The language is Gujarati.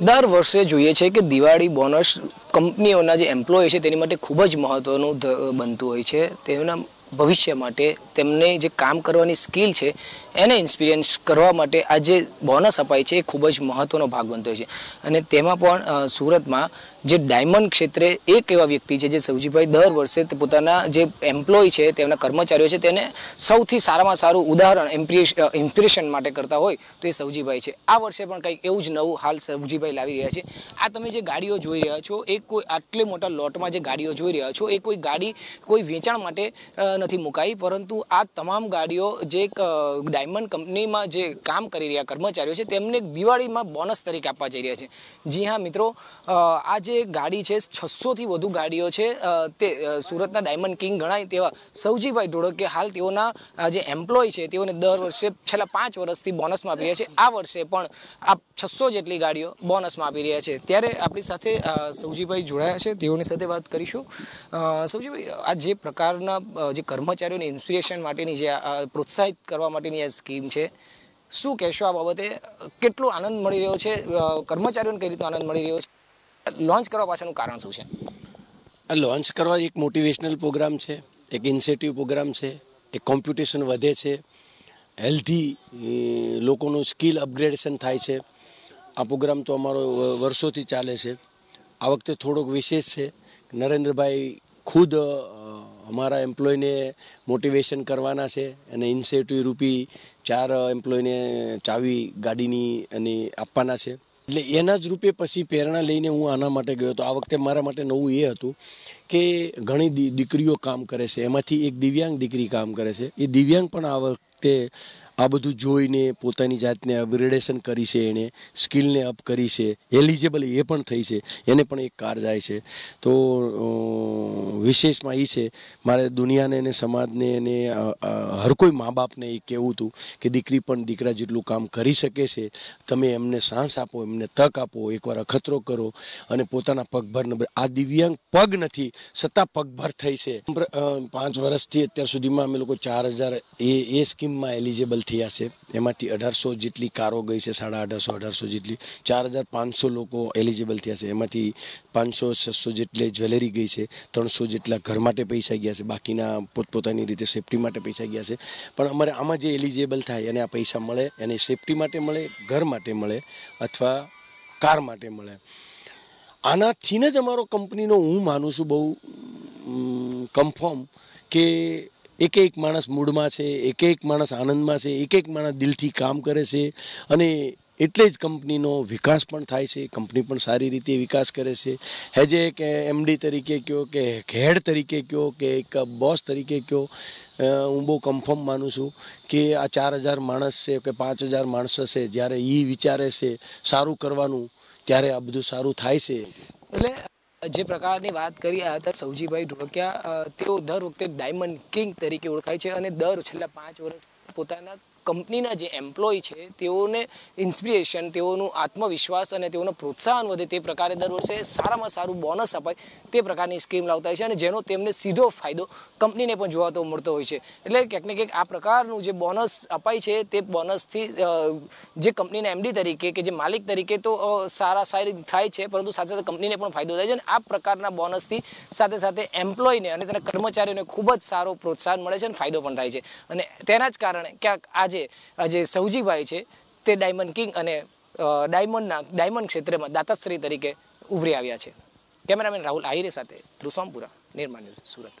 દર વર્ષે જોઈએ છે કે દિવાળી બોનસ કંપનીઓના જે એમ્પ્લોય છે તેની માટે ખૂબ જ મહત્ત્વનું બનતું હોય છે તેમના ભવિષ્ય માટે તેમને જે કામ કરવાની સ્કિલ છે એને એક્સપિરિયન્સ કરવા માટે આ જે બોનસ અપાય છે એ ખૂબ જ મહત્ત્વનો ભાગ બનતો છે અને તેમાં પણ સુરતમાં જે ડાયમંડ ક્ષેત્રે એક એવા વ્યક્તિ છે જે સવજીભાઈ દર વર્ષે પોતાના જે એમ્પ્લોય છે તેમના કર્મચારીઓ છે તેને સૌથી સારામાં સારું ઉદાહરણ ઇમ્પ્રેશન માટે કરતા હોય તો એ સવજીભાઈ છે આ વર્ષે પણ કંઈક એવું જ નવું હાલ સવજીભાઈ લાવી રહ્યા છે આ તમે જે ગાડીઓ જોઈ રહ્યા છો એ કોઈ આટલે મોટા લોટમાં જે ગાડીઓ જોઈ રહ્યા છો એ કોઈ ગાડી કોઈ વેચાણ માટે નથી મુકાઈ પરંતુ આ તમામ ગાડીઓ જે એક ડાયમંડ કંપનીમાં જે કામ કરી રહ્યા કર્મચારીઓ છે તેમને દિવાળીમાં બોનસ તરીકે આપવા જઈ રહ્યા છે જી હા મિત્રો આ જે ગાડી છે છસોથી વધુ ગાડીઓ છે તે સુરતના ડાયમંડ કિંગ ગણાય તેવા સૌજીભાઈ ઢોળકે હાલ તેઓના જે એમ્પ્લોય છે તેઓને દર વર્ષે છેલ્લા પાંચ વર્ષથી બોનસમાં આપી રહ્યા છે આ વર્ષે પણ આ છસો જેટલી ગાડીઓ બોનસમાં આપી રહ્યા છે ત્યારે આપણી સાથે સૌજીભાઈ જોડાયા છે તેઓની સાથે વાત કરીશું સૌજીભાઈ આ જે પ્રકારના જે કર્મચારીઓને ઇન્સ્પિરેશન માટેની જે પ્રોત્સાહિત કરવા માટેની સ્કીમ છે શું કહેશો આ બાબતે કેટલો આનંદ મળી રહ્યો છે કર્મચારીઓને કઈ રીતનો આનંદ મળી રહ્યો છે લોન્ચ કરવા પાછળનું કારણ શું છે આ લોન્ચ કરવા એક મોટિવેશનલ પ્રોગ્રામ છે એક ઇન્સેટિવ પ્રોગ્રામ છે એક કોમ્પિટિશન વધે છે હેલ્ધી લોકોનું સ્કિલ અપગ્રેડેશન થાય છે આ પ્રોગ્રામ તો અમારો વર્ષોથી ચાલે છે આ વખતે થોડોક વિશેષ છે નરેન્દ્રભાઈ ખુદ અમારા એમ્પ્લોયને મોટિવેશન કરવાના છે અને ઇન્સેન્ટિવ રૂપી ચાર એમ્પ્લોયને ચાવી ગાડીની અને આપવાના છે એટલે એના જ રૂપે પછી પ્રેરણા લઈને હું આના માટે ગયો તો આ વખતે મારા માટે નવું એ હતું કે ઘણી દીકરીઓ કામ કરે છે એમાંથી એક દિવ્યાંગ દીકરી કામ કરે છે એ દિવ્યાંગ પણ આ વખતે આ બધું જોઈને પોતાની જાતને અપગ્રેડેશન કરી છે એણે સ્કિલને અપ કરી છે એલિજેબલ એ પણ થઈ છે એને પણ એક કાર જાય છે તો વિશેષમાં એ છે મારે દુનિયાને અને સમાજને અને હર કોઈ મા બાપને એ કહેવું હતું કે દીકરી પણ દીકરા જેટલું કામ કરી શકે છે તમે એમને સાંસ આપો એમને તક આપો એકવાર અખતરો કરો અને પોતાના પગભર નંબર આ દિવ્યાંગ પગ નથી સત્તા પગભર થઈ છે પાંચ વર્ષથી અત્યાર સુધીમાં અમે લોકો ચાર હજાર એ એ સ્કીમમાં એલિજેબલ થયા છે એમાંથી અઢારસો જેટલી કારો ગઈ છે સાડા અઢારસો અઢારસો જેટલી ચાર હજાર પાંચસો લોકો એલિજેબલ થયા છે એમાંથી પાંચસો છસો જેટલી જ્વેલરી ગઈ છે ત્રણસો જેટલા ઘર માટે પૈસા ગયા છે બાકીના પોતપોતાની રીતે સેફટી માટે પૈસા ગયા છે પણ અમારે આમાં જે એલિજેબલ થાય અને આ પૈસા મળે એને સેફટી માટે મળે ઘર માટે મળે અથવા કાર માટે મળે આનાથી જ અમારો કંપનીનો હું માનું છું બહુ કન્ફર્મ કે એક એક માણસ મૂડમાં છે એક એક માણસ આનંદમાં છે એક એક માણસ દિલથી કામ કરે છે અને એટલે જ કંપનીનો વિકાસ પણ થાય છે કંપની પણ સારી રીતે વિકાસ કરે છે હેજે એક એમડી તરીકે કહો કે હેડ તરીકે કહો કે એક બોસ તરીકે કહો હું બહુ કન્ફર્મ માનું છું કે આ ચાર હજાર માણસ છે કે પાંચ હજાર માણસ છે જ્યારે એ વિચારે છે સારું કરવાનું ત્યારે આ બધું સારું થાય છે એટલે જે પ્રકારની વાત કરી હતા સૌજીભાઈ ઢોકિયા તેઓ દર વખતે ડાયમંડ કિંગ તરીકે ઓળખાય છે અને દર છેલ્લા પાંચ વર્ષ પોતાના કંપનીના જે એમ્પ્લોય છે તેઓને ઇન્સ્પિરેશન તેઓનું આત્મવિશ્વાસ અને તેઓનું પ્રોત્સાહન વધે તે પ્રકારે દર વર્ષે સારામાં સારું બોનસ અપાય તે પ્રકારની સ્કીમ લાવતા હોય છે અને જેનો તેમને સીધો ફાયદો કંપનીને પણ જોવાતો મળતો હોય છે એટલે ક્યાંક ને ક્યાંક આ પ્રકારનું જે બોનસ અપાય છે તે બોનસથી જે કંપનીના એમડી તરીકે કે જે માલિક તરીકે તો સારા સારી થાય છે પરંતુ સાથે સાથે કંપનીને પણ ફાયદો થાય છે અને આ પ્રકારના બોનસથી સાથે સાથે એમ્પ્લોયને અને તેના કર્મચારીઓને ખૂબ જ સારો પ્રોત્સાહન મળે છે અને ફાયદો પણ થાય છે અને તેના જ કારણે ક્યાંક આજ આજે જે સૌજીભાઈ છે તે ડાયમંડ કિંગ અને ડાયમંડના ડાયમંડ ક્ષેત્રમાં દાતાશ્રી તરીકે ઉભરી આવ્યા છે કેમેરામેન રાહુલ આહિરે સાથે ધ્રુસોમપુરા નિર્માણ ન્યૂઝ સુરત